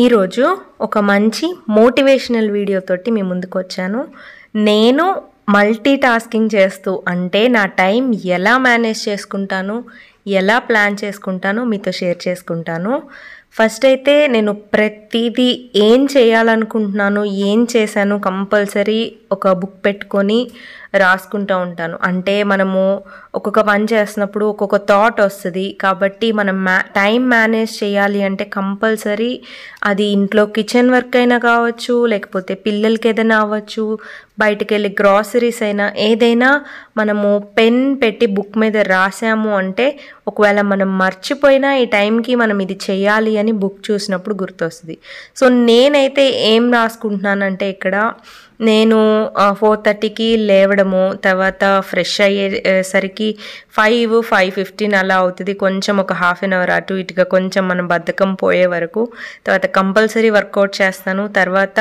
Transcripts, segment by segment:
ఈరోజు ఒక మంచి మోటివేషనల్ వీడియోతోటి మీ ముందుకు వచ్చాను నేను మల్టీ టాస్కింగ్ చేస్తూ అంటే నా టైం ఎలా మేనేజ్ చేసుకుంటాను ఎలా ప్లాన్ చేసుకుంటాను మీతో షేర్ చేసుకుంటాను ఫస్ట్ అయితే నేను ప్రతిదీ ఏం చేయాలనుకుంటున్నాను ఏం చేశాను కంపల్సరీ ఒక బుక్ పెట్టుకొని రాసుకుంటూ ఉంటాను అంటే మనము ఒక్కొక్క పని చేస్తున్నప్పుడు ఒక్కొక్క థాట్ వస్తుంది కాబట్టి మనం మ్యా టైం మేనేజ్ చేయాలి అంటే కంపల్సరీ అది ఇంట్లో కిచెన్ వర్క్ అయినా కావచ్చు లేకపోతే పిల్లలకి ఏదైనా అవ్వచ్చు బయటకు వెళ్ళి గ్రాసరీస్ అయినా ఏదైనా మనము పెన్ పెట్టి బుక్ మీద రాసాము అంటే ఒకవేళ మనం మర్చిపోయినా ఈ టైంకి మనం ఇది చేయాలి అని బుక్ చూసినప్పుడు గుర్తొస్తుంది సో నేనైతే ఏం రాసుకుంటున్నానంటే ఇక్కడ నేను ఫోర్ థర్టీకి లేవడము తర్వాత ఫ్రెష్ అయ్యేసరికి ఫైవ్ ఫైవ్ ఫిఫ్టీన్ అలా అవుతుంది కొంచెం ఒక హాఫ్ అన్ అవర్ అటు ఇటుగా కొంచెం మనం బద్ధకం పోయే వరకు తర్వాత కంపల్సరీ వర్కౌట్ చేస్తాను తర్వాత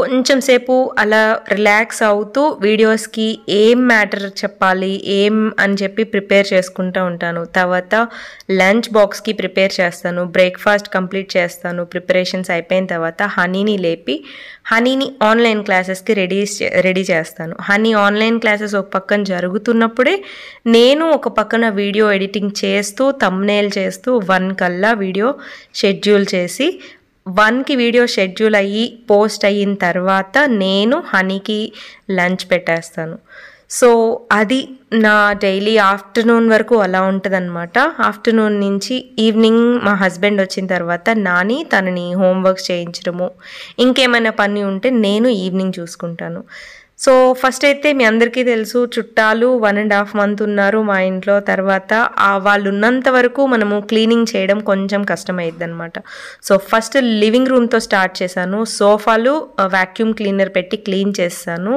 కొంచెం సేపు అలా రిలాక్స్ అవుతూ వీడియోస్కి ఏం మ్యాటర్ చెప్పాలి ఏం అని చెప్పి ప్రిపేర్ చేసుకుంటూ ఉంటాను తర్వాత లంచ్ బాక్స్కి ప్రిపేర్ చేస్తాను బ్రేక్ఫాస్ట్ కంప్లీట్ చేస్తాను ప్రిపరేషన్స్ అయిపోయిన తర్వాత హనీని లేపి హనీని ఆన్లైన్ క్లాసెస్కి రెడీ రెడీ చేస్తాను హనీ ఆన్లైన్ క్లాసెస్ ఒక పక్కన జరుగుతున్నప్పుడే నేను ఒక పక్కన వీడియో ఎడిటింగ్ చేస్తూ తమ్నేల్ చేస్తూ వన్ కల్లా వీడియో షెడ్యూల్ చేసి వన్కి వీడియో షెడ్యూల్ అయ్యి పోస్ట్ అయిన తర్వాత నేను హనీకి లంచ్ పెట్టేస్తాను సో అది నా డైలీ ఆఫ్టర్నూన్ వరకు అలా ఉంటుందన్నమాట ఆఫ్టర్నూన్ నుంచి ఈవినింగ్ మా హస్బెండ్ వచ్చిన తర్వాత నాని తనని హోంవర్క్ చేయించడము ఇంకేమైనా పని ఉంటే నేను ఈవినింగ్ చూసుకుంటాను సో ఫస్ట్ అయితే మీ అందరికీ తెలుసు చుట్టాలు వన్ అండ్ హాఫ్ మంత్ ఉన్నారు మా ఇంట్లో తర్వాత వాళ్ళు ఉన్నంత వరకు మనము క్లీనింగ్ చేయడం కొంచెం కష్టమైద్ది అనమాట సో ఫస్ట్ లివింగ్ రూమ్తో స్టార్ట్ చేశాను సోఫాలు వ్యాక్యూమ్ క్లీనర్ పెట్టి క్లీన్ చేస్తాను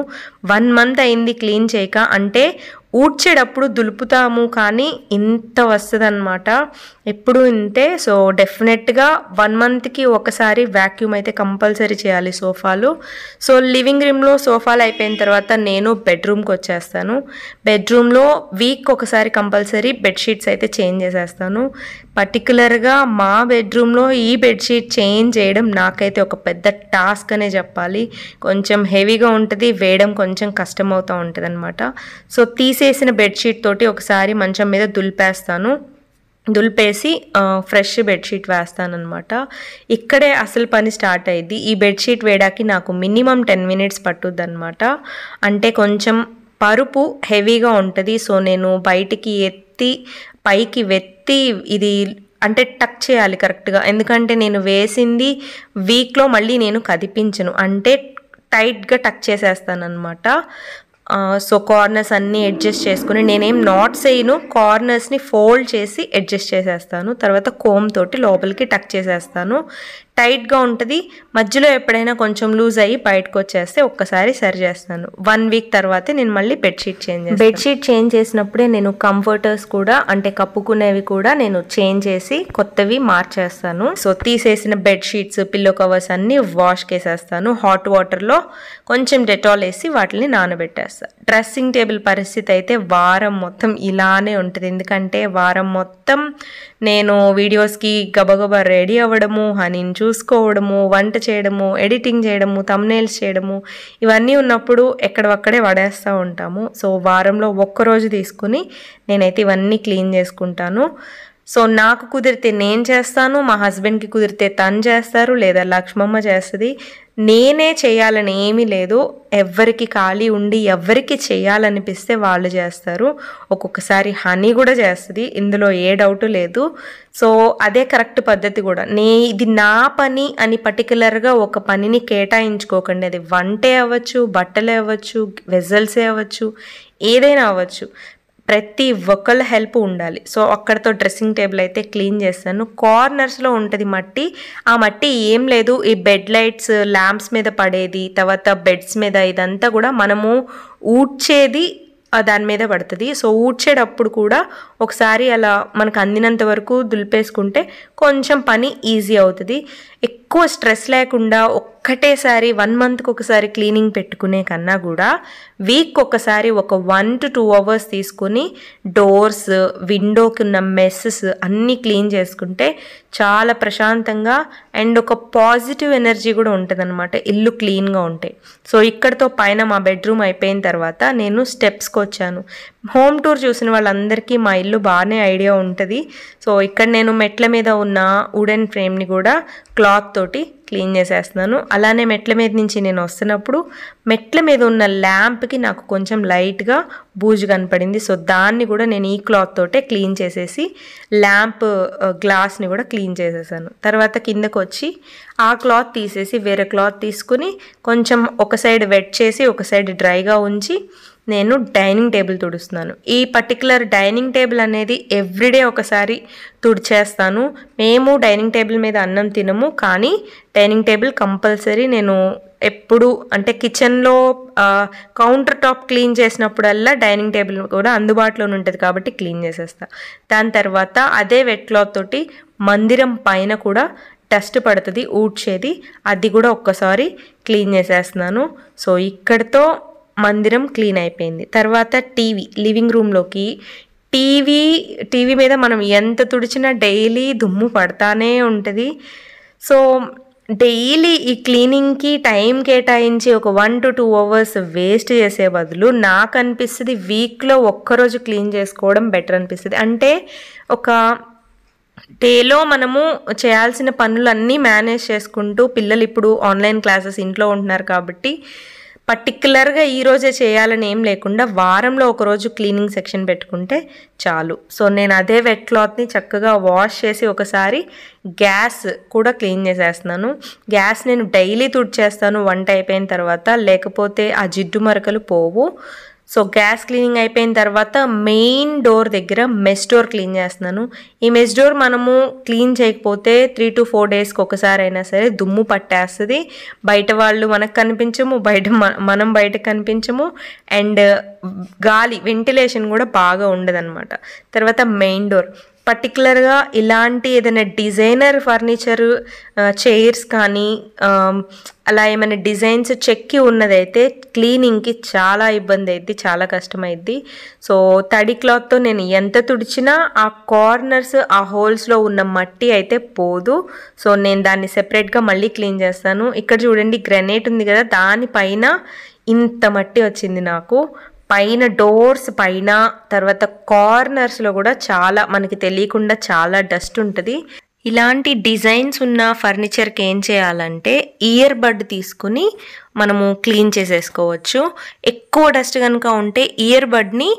వన్ మంత్ అయింది క్లీన్ చేయక అంటే ఊడ్చేటప్పుడు దులుపుతాము కానీ ఇంత వస్తుంది అనమాట ఎప్పుడు ఇంతే సో డెఫినెట్గా వన్ మంత్కి ఒకసారి వ్యాక్యూమ్ అయితే కంపల్సరీ చేయాలి సోఫాలు సో లివింగ్ రూమ్లో సోఫాలు అయిపోయిన తర్వాత నేను బెడ్రూమ్కి వచ్చేస్తాను బెడ్రూమ్లో వీక్ ఒకసారి కంపల్సరీ బెడ్షీట్స్ అయితే చేంజ్ చేసేస్తాను పర్టికులర్గా మా బెడ్రూమ్లో ఈ బెడ్షీట్ చేంజ్ చేయడం నాకైతే ఒక పెద్ద టాస్క్ అనే చెప్పాలి కొంచెం హెవీగా ఉంటుంది వేయడం కొంచెం కష్టం అవుతూ ఉంటుంది అనమాట సో తీసేసిన బెడ్షీట్ తోటి ఒకసారి మంచం మీద దులిపేస్తాను దులిపేసి ఫ్రెష్ బెడ్షీట్ వేస్తానమాట ఇక్కడే అసలు పని స్టార్ట్ అయ్యింది ఈ బెడ్షీట్ వేయడానికి నాకు మినిమం టెన్ మినిట్స్ పట్టుద్ది అనమాట అంటే కొంచెం పరుపు హెవీగా ఉంటుంది సో నేను బయటికి ఎత్తి పైకి వెత్తి ఇది అంటే టక్ చేయాలి కరెక్ట్గా ఎందుకంటే నేను వేసింది వీక్లో మళ్ళీ నేను కదిపించను అంటే టైట్గా టక్ అనమాట సో కార్నర్స్ అన్నీ అడ్జస్ట్ చేసుకుని నేనేం నాట్ చేయను కార్నర్స్ని ఫోల్డ్ చేసి అడ్జస్ట్ చేసేస్తాను తర్వాత కోమ్ తోటి లోపలికి టక్ చేసేస్తాను టైట్గా ఉంటుంది మధ్యలో ఎప్పుడైనా కొంచెం లూజ్ అయ్యి బయటకు వచ్చేస్తే ఒక్కసారి సరి చేస్తాను వన్ వీక్ తర్వాత నేను మళ్ళీ బెడ్షీట్ చేంజ్ చేస్తాను బెడ్షీట్ చేంజ్ చేసినప్పుడే నేను కంఫర్టర్స్ కూడా అంటే కప్పుకునేవి కూడా నేను చేంజ్ చేసి కొత్తవి మార్చేస్తాను సో తీసేసిన బెడ్షీట్స్ పిల్లో కవర్స్ అన్నీ వాష్ చేసేస్తాను హాట్ వాటర్లో కొంచెం డెటాల్ వేసి వాటిని నానబెట్టేస్తాను డ్రెస్సింగ్ టేబుల్ పరిస్థితి అయితే వారం మొత్తం ఇలానే ఉంటుంది ఎందుకంటే వారం మొత్తం నేను వీడియోస్కి గబగబా రెడీ అవ్వడము హనీని చూసుకోవడము వంట చేయడము ఎడిటింగ్ చేయడము తమ్నేల్స్ చేయడము ఇవన్నీ ఉన్నప్పుడు ఎక్కడవక్కడే పడేస్తూ ఉంటాము సో వారంలో ఒక్కరోజు తీసుకుని నేనైతే ఇవన్నీ క్లీన్ చేసుకుంటాను సో నాకు కుదిరితే నేను చేస్తాను మా హస్బెండ్కి కుదిరితే తను చేస్తారు లేదా లక్ష్మమ్మ చేస్తుంది నేనే చేయాలని ఏమీ లేదు ఎవరికి ఖాళీ ఉండి ఎవరికి చేయాలనిపిస్తే వాళ్ళు చేస్తారు ఒక్కొక్కసారి హనీ కూడా చేస్తుంది ఇందులో ఏ డౌట్ లేదు సో అదే కరెక్ట్ పద్ధతి కూడా నే ఇది నా పని అని పర్టికులర్గా ఒక పనిని కేటాయించుకోకండి అది వంటే అవ్వచ్చు బట్టలే అవ్వచ్చు వెజల్సే అవ్వచ్చు ఏదైనా అవ్వచ్చు ప్రతి ఒక్కళ్ళ హెల్ప్ ఉండాలి సో అక్కడతో డ్రెస్సింగ్ టేబుల్ అయితే క్లీన్ చేస్తాను కార్నర్స్లో ఉంటుంది మట్టి ఆ మట్టి ఏం లేదు ఈ బెడ్ లైట్స్ ల్యాంప్స్ మీద పడేది తర్వాత బెడ్స్ మీద ఇదంతా కూడా మనము ఊడ్చేది దాని మీద పడుతుంది సో ఊడ్చేటప్పుడు కూడా ఒకసారి అలా మనకు అందినంత వరకు దులిపేసుకుంటే కొంచెం పని ఈజీ అవుతుంది ఎక్కువ స్ట్రెస్ లేకుండా ఒక్కటేసారి వన్ మంత్కి ఒకసారి క్లీనింగ్ పెట్టుకునే కన్నా కూడా వీక్ ఒకసారి ఒక వన్ టు టూ అవర్స్ తీసుకుని డోర్స్ విండోకి ఉన్న మెస్సెస్ అన్నీ క్లీన్ చేసుకుంటే చాలా ప్రశాంతంగా అండ్ ఒక పాజిటివ్ ఎనర్జీ కూడా ఉంటుందన్నమాట ఇల్లు క్లీన్గా ఉంటాయి సో ఇక్కడతో పైన మా బెడ్రూమ్ అయిపోయిన తర్వాత నేను స్టెప్స్కి వచ్చాను హోమ్ టూర్ చూసిన వాళ్ళందరికీ మా ఇల్లు బాగానే ఐడియా ఉంటుంది సో ఇక్కడ నేను మెట్ల మీద ఉన్న వుడెన్ ఫ్రేమ్ని కూడా క్లాత్ తోటి క్లీన్ చేసేస్తున్నాను అలానే మెట్ల మీద నుంచి నేను వస్తున్నప్పుడు మెట్ల మీద ఉన్న ల్యాంప్కి నాకు కొంచెం లైట్గా బూజు కనపడింది సో దాన్ని కూడా నేను ఈ క్లాత్ తోటే క్లీన్ చేసేసి ల్యాంప్ గ్లాస్ని కూడా క్లీన్ చేసేసాను తర్వాత కిందకు వచ్చి ఆ క్లాత్ తీసేసి వేరే క్లాత్ తీసుకుని కొంచెం ఒక సైడ్ వెట్ చేసి ఒక సైడ్ డ్రైగా ఉంచి నేను డైనింగ్ టేబుల్ తుడుస్తున్నాను ఈ పర్టికులర్ డైనింగ్ టేబుల్ అనేది ఎవ్రీడే ఒకసారి తుడిచేస్తాను మేము డైనింగ్ టేబుల్ మీద అన్నం తినము కానీ డైనింగ్ టేబుల్ కంపల్సరీ నేను ఎప్పుడు అంటే కిచెన్లో కౌంటర్ టాప్ క్లీన్ చేసినప్పుడల్లా డైనింగ్ టేబుల్ కూడా అందుబాటులోనే ఉంటుంది కాబట్టి క్లీన్ చేసేస్తా దాని తర్వాత అదే వెట్ క్లాత్ తోటి మందిరం పైన కూడా డస్ట్ పడుతుంది ఊడ్చేది అది కూడా ఒక్కసారి క్లీన్ చేసేస్తున్నాను సో ఇక్కడితో మందిరం క్లీన్ అయిపోయింది తర్వాత టీవీ లివింగ్ రూమ్లోకి టీవీ టీవీ మీద మనం ఎంత తుడిచినా డైలీ దుమ్ము పడతానే ఉంటుంది సో డైలీ ఈ క్లీనింగ్కి టైం కేటాయించి ఒక one to two hours waste చేసే బదులు నాకు అనిపిస్తుంది వీక్లో ఒక్కరోజు క్లీన్ చేసుకోవడం బెటర్ అనిపిస్తుంది అంటే ఒక డేలో మనము చేయాల్సిన పనులన్నీ మేనేజ్ చేసుకుంటూ పిల్లలు ఇప్పుడు ఆన్లైన్ క్లాసెస్ ఇంట్లో ఉంటున్నారు కాబట్టి పర్టిక్యులర్గా ఈరోజే చేయాలని ఏం లేకుండా వారంలో ఒకరోజు క్లీనింగ్ సెక్షన్ పెట్టుకుంటే చాలు సో నేను అదే వెట్ క్లాత్ని చక్కగా వాష్ చేసి ఒకసారి గ్యాస్ కూడా క్లీన్ చేసేస్తున్నాను గ్యాస్ నేను డైలీ తుడిచేస్తాను వంట అయిపోయిన తర్వాత లేకపోతే ఆ జిడ్డు మరకలు పోవు సో గ్యాస్ క్లీనింగ్ అయిపోయిన తర్వాత మెయిన్ డోర్ దగ్గర మెస్ డోర్ క్లీన్ చేస్తున్నాను ఈ మెస్ డోర్ మనము క్లీన్ చేయకపోతే త్రీ టు ఫోర్ డేస్కి ఒకసారి అయినా సరే దుమ్ము పట్టేస్తుంది బయట వాళ్ళు మనకు కనిపించము బయట మనం బయట కనిపించము అండ్ గాలి వెంటిలేషన్ కూడా బాగా ఉండదన్నమాట తర్వాత మెయిన్ డోర్ పర్టికులర్గా ఇలాంటి ఏదైనా డిజైనర్ ఫర్నిచర్ చైర్స్ కానీ అలా ఏమైనా డిజైన్స్ చెక్కి ఉన్నదైతే క్లీనింగ్కి చాలా ఇబ్బంది అయింది చాలా కష్టమైద్ది సో తడి క్లాత్తో నేను ఎంత తుడిచినా ఆ కార్నర్స్ ఆ హోల్స్లో ఉన్న మట్టి అయితే పోదు సో నేను దాన్ని సెపరేట్గా మళ్ళీ క్లీన్ చేస్తాను ఇక్కడ చూడండి గ్రనేట్ ఉంది కదా దానిపైన ఇంత మట్టి వచ్చింది నాకు పైన డోర్స్ పైన తర్వాత కార్నర్స్లో కూడా చాలా మనకి తెలియకుండా చాలా డస్ట్ ఉంటుంది ఇలాంటి డిజైన్స్ ఉన్న ఫర్నిచర్కి ఏం చేయాలంటే ఇయర్ బడ్ తీసుకుని మనము క్లీన్ చేసేసుకోవచ్చు ఎక్కువ డస్ట్ కనుక ఉంటే ఇయర్ బడ్ని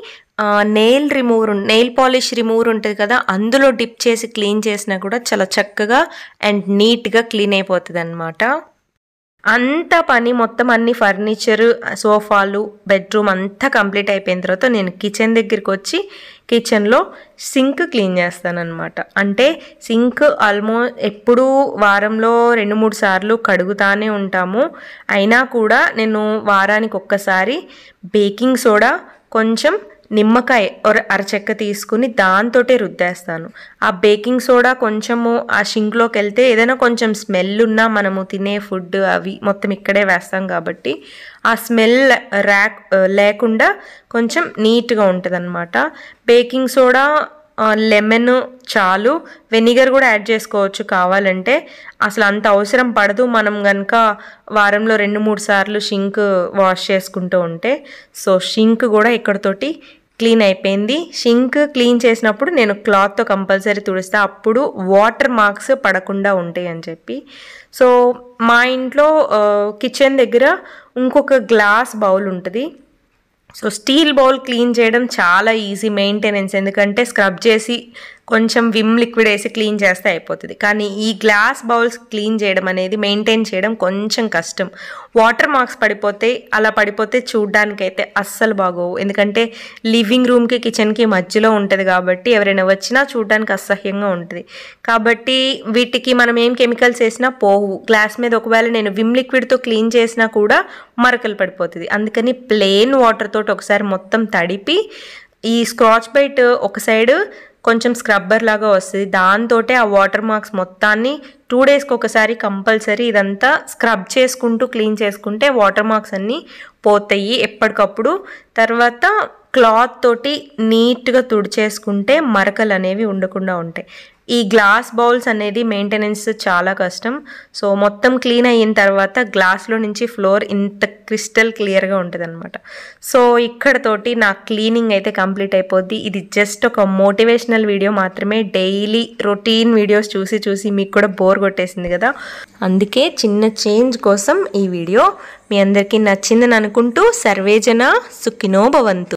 nail remover nail polish remover ఉంటుంది కదా అందులో డిప్ చేసి క్లీన్ చేసినా కూడా చాలా చక్కగా అండ్ నీట్గా క్లీన్ అయిపోతుంది అనమాట అంత పని మొత్తం అన్ని ఫర్నిచర్ సోఫాలు బెడ్రూమ్ అంతా కంప్లీట్ అయిపోయిన తర్వాత నేను కిచెన్ దగ్గరికి వచ్చి కిచెన్లో సింక్ క్లీన్ చేస్తానన్నమాట అంటే సింక్ ఆల్మో ఎప్పుడూ వారంలో రెండు మూడు సార్లు కడుగుతానే ఉంటాము అయినా కూడా నేను వారానికి ఒక్కసారి బేకింగ్ సోడా కొంచెం నిమ్మకాయ అరచెక్క తీసుకుని దాంతోటే రుద్దేస్తాను ఆ బేకింగ్ సోడా కొంచెము ఆ షింక్లోకి వెళ్తే ఏదైనా కొంచెం స్మెల్ ఉన్నా మనము తినే ఫుడ్ అవి మొత్తం ఇక్కడే వేస్తాం కాబట్టి ఆ స్మెల్ ర్యాక్ లేకుండా కొంచెం నీట్గా ఉంటుంది అనమాట బేకింగ్ సోడా లెమన్ చాలు వెనిగర్ కూడా యాడ్ చేసుకోవచ్చు కావాలంటే అసలు అంత అవసరం పడదు మనం కనుక వారంలో రెండు మూడు సార్లు షింక్ వాష్ చేసుకుంటూ ఉంటే సో షింక్ కూడా ఇక్కడతోటి క్లీన్ అయిపోయింది షింక్ క్లీన్ చేసినప్పుడు నేను క్లాత్తో కంపల్సరీ తుడుస్తా అప్పుడు వాటర్ మార్క్స్ పడకుండా ఉంటాయి అని చెప్పి సో మా ఇంట్లో కిచెన్ దగ్గర ఇంకొక గ్లాస్ బౌల్ ఉంటుంది సో స్టీల్ బౌల్ క్లీన్ చేయడం చాలా ఈజీ మెయింటెనెన్స్ ఎందుకంటే స్క్రబ్ చేసి కొంచెం విమ్ లిక్విడ్ వేసి క్లీన్ చేస్తే అయిపోతుంది కానీ ఈ గ్లాస్ బౌల్స్ క్లీన్ చేయడం అనేది మెయింటైన్ చేయడం కొంచెం కష్టం వాటర్ మార్క్స్ పడిపోతే అలా పడిపోతే చూడ్డానికైతే అస్సలు బాగోవు ఎందుకంటే లివింగ్ రూమ్కి కిచెన్కి మధ్యలో ఉంటుంది కాబట్టి ఎవరైనా వచ్చినా చూడ్డానికి అసహ్యంగా ఉంటుంది కాబట్టి వీటికి మనం ఏం కెమికల్స్ వేసినా పోవు గ్లాస్ మీద ఒకవేళ నేను విమ్ లిక్విడ్తో క్లీన్ చేసినా కూడా మరకలు పడిపోతుంది అందుకని ప్లెయిన్ వాటర్ తోటి ఒకసారి మొత్తం తడిపి ఈ స్క్రాచ్ బైట్ ఒక సైడ్ కొంచెం స్క్రబ్బర్ లాగా వస్తుంది దాంతో ఆ వాటర్ మార్క్స్ మొత్తాన్ని టూ డేస్కి ఒకసారి కంపల్సరీ ఇదంతా స్క్రబ్ చేసుకుంటూ క్లీన్ చేసుకుంటే వాటర్ మార్క్స్ అన్నీ పోతాయి ఎప్పటికప్పుడు తర్వాత క్లాత్ తోటి నీట్గా తుడిచేసుకుంటే మరకలు అనేవి ఉండకుండా ఉంటాయి ఈ గ్లాస్ బౌల్స్ అనేది మెయింటెనెన్స్ చాలా కష్టం సో మొత్తం క్లీన్ అయిన తర్వాత గ్లాస్లో నుంచి ఫ్లోర్ ఇంత క్రిస్టల్ క్లియర్గా ఉంటుంది అనమాట సో ఇక్కడతోటి నా క్లీనింగ్ అయితే కంప్లీట్ అయిపోద్ది ఇది జస్ట్ ఒక మోటివేషనల్ వీడియో మాత్రమే డైలీ రొటీన్ వీడియోస్ చూసి చూసి మీకు కూడా బోర్ కొట్టేసింది కదా అందుకే చిన్న చేంజ్ కోసం ఈ వీడియో మీ అందరికీ నచ్చిందని అనుకుంటూ సర్వేజన సుఖినోభవంతు